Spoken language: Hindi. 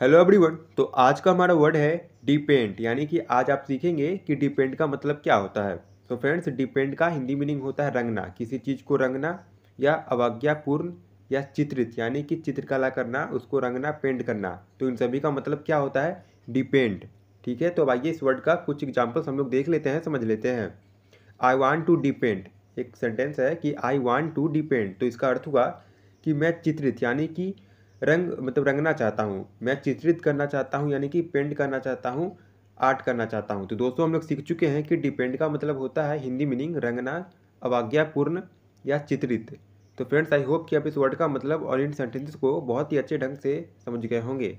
हेलो एवरीवन तो आज का हमारा वर्ड है डिपेंड यानी कि आज आप सीखेंगे कि डिपेंड का मतलब क्या होता है तो फ्रेंड्स डिपेंड का हिंदी मीनिंग होता है रंगना किसी चीज़ को रंगना या अवज्ञापूर्ण या चित्रित यानी कि चित्रकला करना उसको रंगना पेंट करना तो इन सभी का मतलब क्या होता है डिपेंड ठीक है तो अब आइए इस वर्ड का कुछ एग्जाम्पल्स हम लोग देख लेते हैं समझ लेते हैं आई वॉन्ट टू डिपेंड एक सेंटेंस है कि आई वॉन्ट टू डिपेंड तो इसका अर्थ हुआ कि मैं चित्रित यानी कि रंग मतलब रंगना चाहता हूँ मैं चित्रित करना चाहता हूँ यानी कि पेंट करना चाहता हूँ आर्ट करना चाहता हूँ तो दोस्तों हम लोग सीख चुके हैं कि डिपेंड का मतलब होता है हिंदी मीनिंग रंगना अवाज्ञापूर्ण या चित्रित तो फ्रेंड्स आई होप कि आप इस वर्ड का मतलब और इन सेंटेंसेस को बहुत ही अच्छे ढंग से समझ गए होंगे